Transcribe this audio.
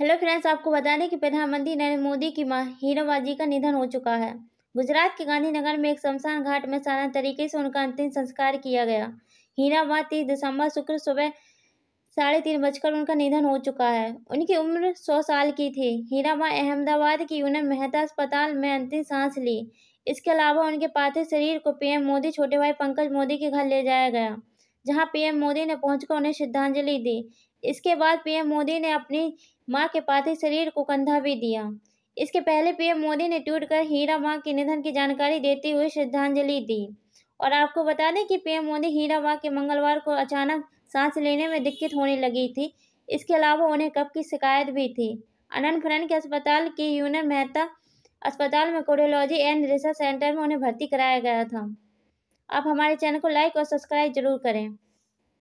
hello friends आपको बता दें कि प्रधानमंत्री नरेंद्र मोदी की मां हीराबाजी का निधन हो चुका है गुजरात के गांधीनगर में एक शमशान घाट में सारा तरीके से उनका अंतिम संस्कार किया गया हीराबा तीस दिसंबर शुक्र सुबह साढ़े तीन बजकर उनका निधन हो चुका है उनकी उम्र सौ साल की थी हीराबा अहमदाबाद की यूनन मेहता अस्पताल में अंतिम सांस ली इसके अलावा उनके पार्थिव शरीर को पीएम मोदी छोटे भाई पंकज मोदी के घर ले जाया गया जहां पीएम मोदी ने पहुंचकर उन्हें श्रद्धांजलि दी इसके बाद पीएम मोदी ने अपनी मां के पार्थिव शरीर को कंधा भी दिया इसके पहले पीएम मोदी ने ट्वीट कर हीरा मां के निधन की जानकारी देते हुए श्रद्धांजलि दी और आपको बता दें कि पीएम मोदी हीरा मां के मंगलवार को अचानक सांस लेने में दिक्कत होने लगी थी इसके अलावा उन्हें कब की शिकायत भी थी अनंत फरन के अस्पताल के यूनर मेहता अस्पताल में कोडियोलॉजी एंड रिसर्च सेंटर में उन्हें भर्ती कराया गया था आप हमारे चैनल को लाइक और सब्सक्राइब जरूर करें